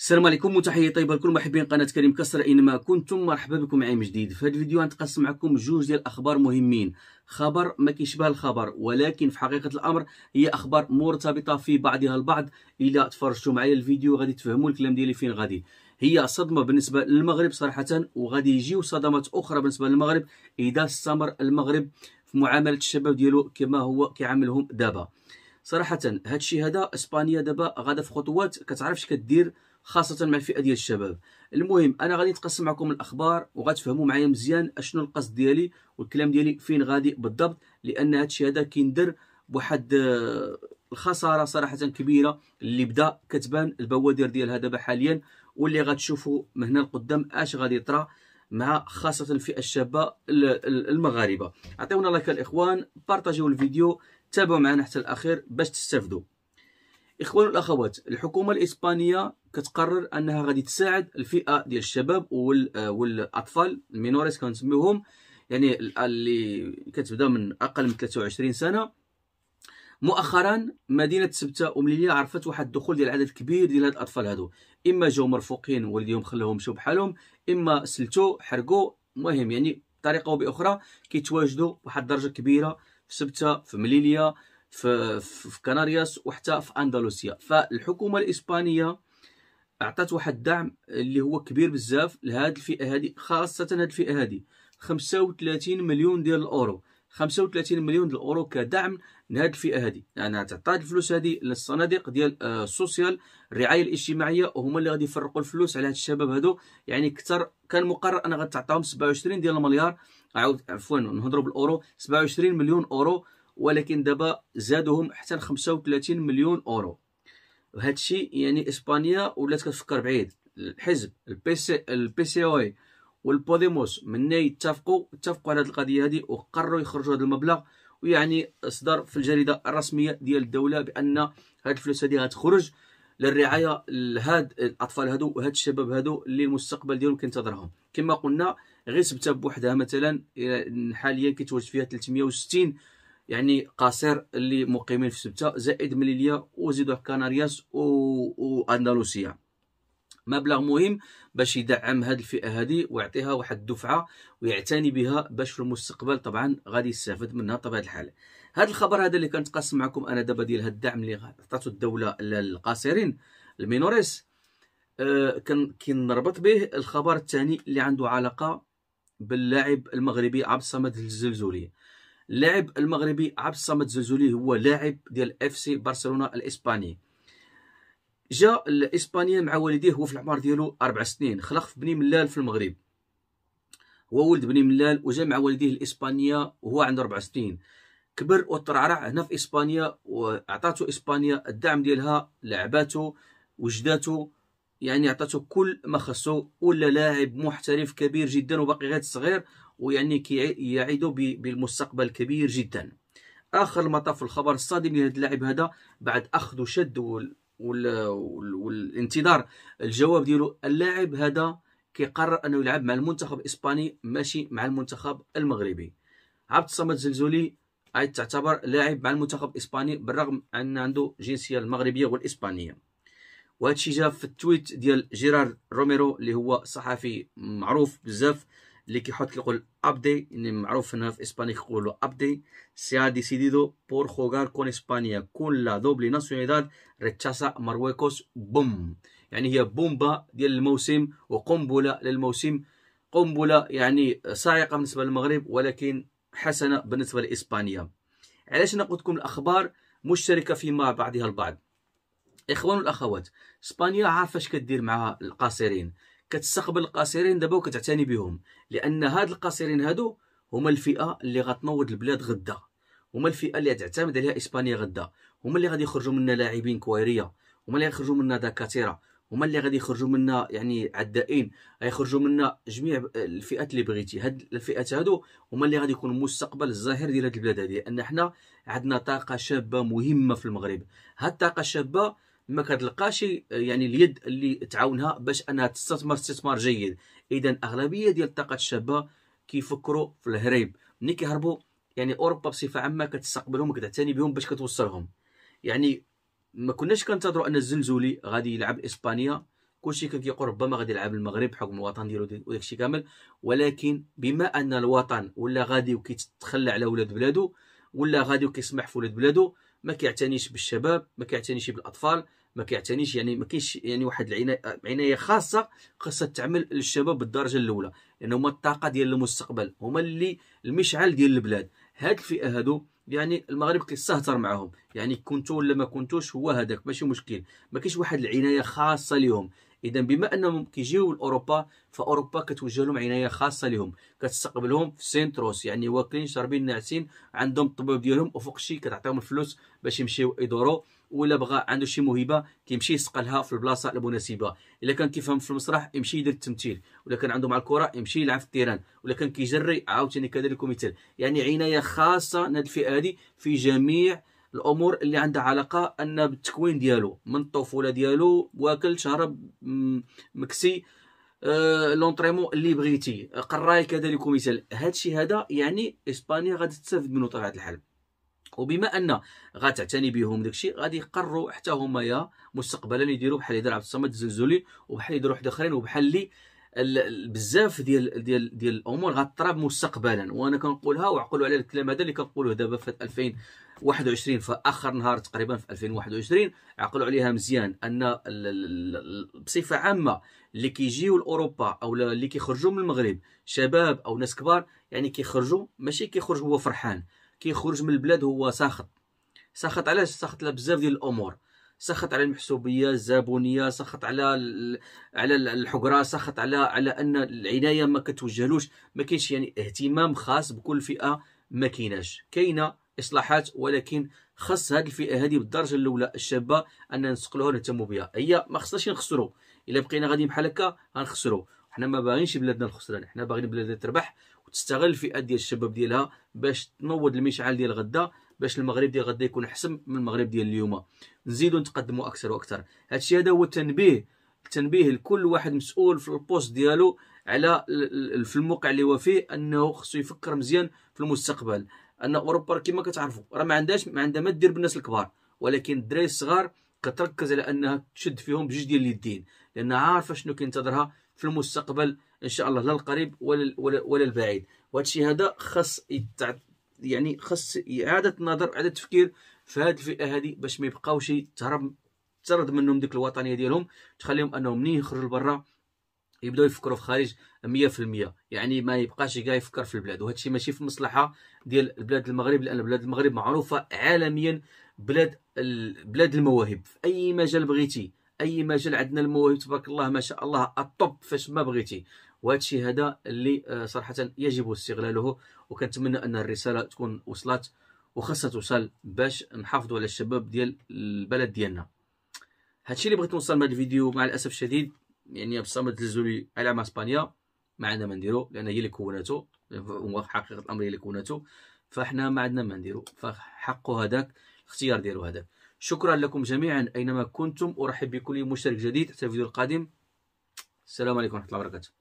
السلام عليكم وتحيه طيبه لكل محبين قناه كريم كسر اينما كنتم مرحبا بكم معي من جديد في هذا الفيديو غنتقسم معكم جوج ديال الاخبار مهمين خبر ما كيشبه الخبر ولكن في حقيقه الامر هي اخبار مرتبطه في بعضها البعض الا تفرجتوا معايا الفيديو غادي تفهموا الكلام ديالي فين غادي هي صدمه بالنسبه للمغرب صراحه وغادي يجيو صدمات اخرى بالنسبه للمغرب اذا استمر المغرب في معامله الشباب ديالو كما هو كيعاملهم دابا صراحه هذا الشيء هذا اسبانيا دابا غادا في خطوات كتعرفش كدير خاصه مع الفئه ديال الشباب المهم انا غادي نتقسم معكم الاخبار وغتفهموا معايا مزيان اشنو القصد ديالي والكلام ديالي فين غادي بالضبط لان هادشي هذا كيندر بواحد آه، الخساره صراحه كبيره اللي بدا كتبان البوادر ديالها دابا حاليا واللي غتشوفوا من هنا لقدام اش غادي يطرا مع خاصه الفئه الشابه المغاربه عطيونا لايك الاخوان بارطاجيو الفيديو تابعوا معنا حتى الاخير باش تستافدوا اخوان والاخوات الحكومه الاسبانيه كتقرر انها غادي تساعد الفئه ديال الشباب آه، والاطفال المينوريس كنسميوهم يعني آه، اللي كتبدا من اقل من 23 سنه مؤخرا مدينه سبته ومليليه عرفت واحد الدخول ديال عدد كبير ديال هاد الاطفال هادو اما جاو مرفوقين والديهم خلاهم يمشوا بحالهم اما سلتو حرقو المهم يعني بطريقه باخرى كيتواجدوا واحد الدرجه كبيره في سبته في مليليه في, في كناريس وحتى في اندلسيا فالحكومه الاسبانيه اعطات واحد الدعم اللي هو كبير بزاف لهاد الفئه هذه خاصه هاد الفئه هذه 35 مليون ديال الاورو 35 مليون ديال الاورو كدعم لهاد الفئه هذه يعني تعطى الفلوس هذه للصناديق ديال آه، السوسيال الرعايه الاجتماعيه وهما اللي غادي يفرقوا الفلوس على هاد الشباب هادو يعني اكثر كان مقرر انا غتعطيهم 27 ديال المليار عاود عفوا نهضروا بالاورو 27 مليون اورو ولكن دابا زادوهم حتى 35 مليون اورو وهذا الشيء يعني اسبانيا ولات كتفكر بعيد الحزب البي سي البي سي او اي والبوديموس من يتفقوا اتفقوا على هذه القضيه هذه وقرروا يخرجوا هذا المبلغ ويعني اصدر في الجريده الرسميه ديال الدوله بان هذه الفلوس هذه غتخرج للرعايه لهاد الاطفال هادو وهاد الشباب هادو اللي المستقبل ديالهم كينتظرهم كما قلنا غير سبته بوحدها مثلا حاليا كيتواجد فيها 360 يعني قصير اللي مقيمين في سبته زائد مليليه كانارياس كنارياس واندلوسيا مبلغ مهم باش يدعم هذه الفئه هذه ويعطيها واحد الدفعه ويعتني بها باش في المستقبل طبعا غادي يستافد منها طبيعه الحال هذا الخبر هذا اللي كنتقاسم معكم انا دابا ديال هذا الدعم اللي عطاته الدوله للقاصرين المينوريس أه كان كنربط به الخبر الثاني اللي عنده علاقه باللاعب المغربي عبد الصمد الزلزولي اللاعب المغربي عبد الصمد زلزولي هو لاعب ديال اف سي برشلونه الاسباني جا الاسبانيا مع والديه هو في العمر ديالو اربع سنين خلق في بني ملال في المغرب هو ولد بني ملال وجا مع والديه الاسبانيا وهو عنده اربع سنين كبر وترعرع هنا في اسبانيا واعطاته اسبانيا الدعم ديالها لعباته وجداته يعني عطاته كل ما خصو ولا لاعب محترف كبير جدا وباقي غير صغير ويعني كيعيد بالمستقبل الكبير جدا اخر مطاف الخبر الصادم لهذا اللاعب هذا بعد اخذ وشد وال... وال... وال... والانتظار الجواب ديالو اللاعب هذا كيقرر انه يلعب مع المنتخب الاسباني ماشي مع المنتخب المغربي عبد الصمد زلزولي عاد تعتبر لاعب مع المنتخب الاسباني بالرغم ان عنده جنسيه المغربيه والاسبانيه وهذا الشيء جا في التويت ديال جيرارد روميرو اللي هو صحفي معروف بزاف اللي كيحط كيقول ابدي يعني معروف هنا في اسبانيا كيقولوا ابدي سي ها ديسيديدو بور خوغار كون اسبانيا كون لا دوبلي ناسيوناليداد ريتشاسا مارويكوس بوم يعني هي بومبا ديال الموسم وقنبله للموسم قنبله يعني صاعقه بالنسبه للمغرب ولكن حسنه بالنسبه لاسبانيا علاش انا لكم الاخبار مشتركه فيما بعضها البعض الاخوان والاخوات اسبانيا عارفه اش كدير مع القاصرين كتستقبل القاصرين دابا وكتعتني بهم لان هاد القاصرين هادو هما الفئه اللي غتنوض البلاد غدا هما الفئه اللي غتعتمد عليها اسبانيا غدا هما اللي غادي يخرجوا منا لاعبين كويريه هما اللي يخرجوا منا دكاتره هما اللي غادي يخرجوا منا يعني عدائين غيخرجوا منا جميع الفئات اللي بغيتي هاد الفئات هادو هما اللي غادي يكون المستقبل الزاهر ديال هاد البلاد هادي لان حنا عندنا طاقه شابه مهمه في المغرب هاد الطاقه الشابه ما كتلقاش آه، يعني اليد اللي تعاونها باش انها تستثمر استثمار جيد اذا اغلبيه ديال الطاقه الشابه كيفكروا في الهريب ملي كيهربوا يعني اوروبا بصفه عامه كتستقبلهم وكتعتني بهم باش كتوصلهم يعني ما كناش كنتظروا ان الزنزولي غادي يلعب اسبانيا كلشي كان كيقول ربما غادي يلعب المغرب بحكم الوطن ديالو وداكشي كامل ولكن بما ان الوطن ولا غادي وكيتخلى على ولاد بلادو ولا غادي وكيسمح في ولاد بلادو ما كيعتنيش بالشباب ما كيعتنيش بالاطفال ما كيعتنيش يعني ما كاينش يعني واحد العنايه خاصه خاصها تعمل للشباب بالدرجه الاولى لان يعني هما الطاقه ديال المستقبل هما اللي المشعل ديال البلاد هاد الفئه هادو يعني المغرب كيستهتر معاهم يعني كنتو ولا ما كنتوش هو هذاك ماشي مشكل ما كاينش واحد العنايه خاصه لهم اذا بما انهم كيجيو لاوروبا فاوروبا كتوجه لهم عنايه خاصه لهم كتستقبلهم في سينتروس يعني واكلين شاربين ناعسين عندهم الطبيب ديالهم وفوق شي كتعطيهم الفلوس باش يمشيو يدوروا ولا بغى عنده شي موهبه كيمشي يسقلها في البلاصه المناسبه الا كان كيفهم في المسرح يمشي يدير التمثيل ولا كان عنده مع الكره يمشي يلعب في التيران ولا كان كيجري عاوتاني كذلك مثال يعني عنايه خاصه لهاد الفئه هادي في جميع الامور اللي عندها علاقه ان بالتكوين ديالو من الطفوله ديالو واكل شرب مكسي أه لونطريمون اللي بغيتي قراي كذلك مثال هادشي هذا يعني اسبانيا غادي تستافد منه طبيعه الحال وبما ان غتعتني بهم داكشي غادي يقرروا حتى هما يا مستقبلا يديروا بحال يدير عبد الصمد الزلزولي وبحال يديروا واحد اخرين وبحال اللي بزاف ديال ديال ديال الامور غتطرب مستقبلا وانا كنقولها وعقلوا على الكلام هذا اللي كنقولوه دابا في 2021 في اخر نهار تقريبا في 2021 عقلوا عليها مزيان ان بصفه عامه اللي كيجيو لاوروبا او اللي كيخرجوا من المغرب شباب او ناس كبار يعني كيخرجوا ماشي كيخرج هو فرحان كيخرج من البلاد هو ساخط ساخط علاش ساخط على بزاف ديال الامور سخط على المحسوبيه الزبونيه سخط على على الحقره سخط على على ان العنايه ما كتوجهلوش ما كاينش يعني اهتمام خاص بكل فئه ما كايناش كاينه اصلاحات ولكن خص هذه الفئه هذه بالدرجه الاولى الشابه ان نسقلوها ونهتموا بها هي ما خصناش نخسروا الا بقينا غادي بحال هكا غنخسروا حنا ما باغينش بلادنا الخسران حنا باغيين بلادنا تربح وتستغل الفئه ديال الشباب ديالها باش تنوض المشعل ديال غدا باش المغرب ديال غدا يكون احسن من المغرب ديال اليوم نزيدو نتقدموا اكثر واكثر هادشي هذا هو التنبيه التنبيه لكل واحد مسؤول في البوست ديالو على في الموقع اللي هو فيه انه خصو يفكر مزيان في المستقبل ان اوروبا كما كتعرفوا راه ما عندهاش ما عندها ما دير بالناس الكبار ولكن الدراري الصغار كتركز على انها تشد فيهم بجوج ديال اليدين لان عارفه شنو كينتظرها في المستقبل ان شاء الله لا القريب ولا ولا البعيد وهذا الشيء هذا خاص يعني خاص اعاده النظر اعاده التفكير في هذه الفئه هذه باش ما يبقاوش تهرب ترد منهم ديك الوطنيه ديالهم تخليهم انهم منين يخرجوا لبرا يبداو يفكروا في الخارج 100% يعني ما يبقاش كاع يفكر في البلاد وهذا الشيء ماشي في المصلحه ديال بلاد المغرب لان بلاد المغرب معروفه عالميا بلاد بلاد المواهب في اي مجال بغيتي اي مجال عندنا المواهب تبارك الله ما شاء الله الطب فاش ما بغيتي وهذا الشيء هذا اللي آه، صراحه يجب استغلاله وكنتمنى ان الرساله تكون وصلت وخاصها توصل باش نحافظوا على الشباب ديال البلد ديالنا هادشي اللي بغيت نوصل مع الفيديو مع الاسف الشديد يعني بصمد الزولي على مع اسبانيا ما عندنا ما نديرو لان هي اللي كونته حقيقه الامر هي اللي كونته فاحنا ما عندنا ما نديرو فحقه هذاك اختيار ديالو هذاك شكرا لكم جميعا أينما كنتم أرحب بكل مشترك جديد حتى الفيديو القادم السلام عليكم ورحمة الله وبركاته